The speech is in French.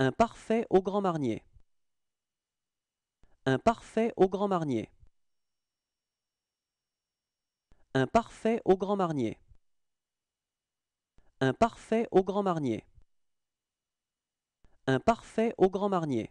Un parfait au Grand Marnier. Un parfait au Grand Marnier. Un parfait au Grand Marnier. Un parfait au Grand Marnier. Un parfait au Grand Marnier.